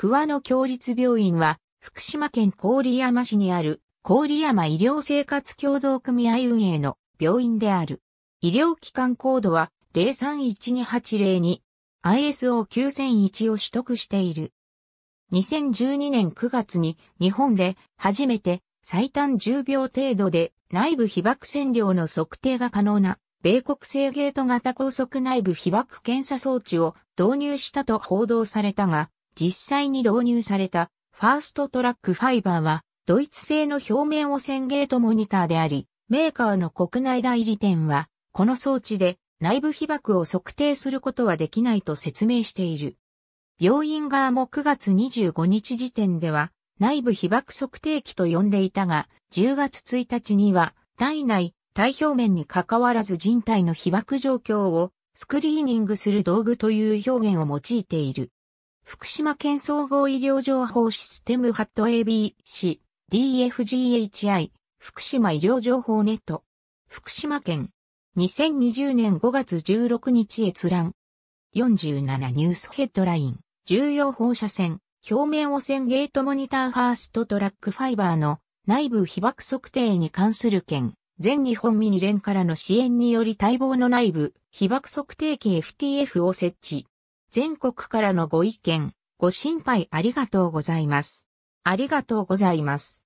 桑野共立病院は、福島県郡山市にある、郡山医療生活協同組合運営の病院である。医療機関コードは031280に ISO9001 を取得している。2012年9月に日本で初めて最短10秒程度で内部被爆線量の測定が可能な米国製ゲート型高速内部被爆検査装置を導入したと報道されたが、実際に導入されたファーストトラックファイバーはドイツ製の表面汚染ゲートモニターであり、メーカーの国内代理店はこの装置で内部被曝を測定することはできないと説明している。病院側も9月25日時点では内部被曝測定器と呼んでいたが、10月1日には体内、体表面に関わらず人体の被曝状況をスクリーニングする道具という表現を用いている。福島県総合医療情報システムハット ABC、DFGHI、福島医療情報ネット。福島県。2020年5月16日閲覧。47ニュースヘッドライン。重要放射線。表面汚染ゲートモニターファーストトラックファイバーの内部被爆測定に関する件。全日本ミニ連からの支援により待望の内部被爆測定器 FTF を設置。全国からのご意見、ご心配ありがとうございます。ありがとうございます。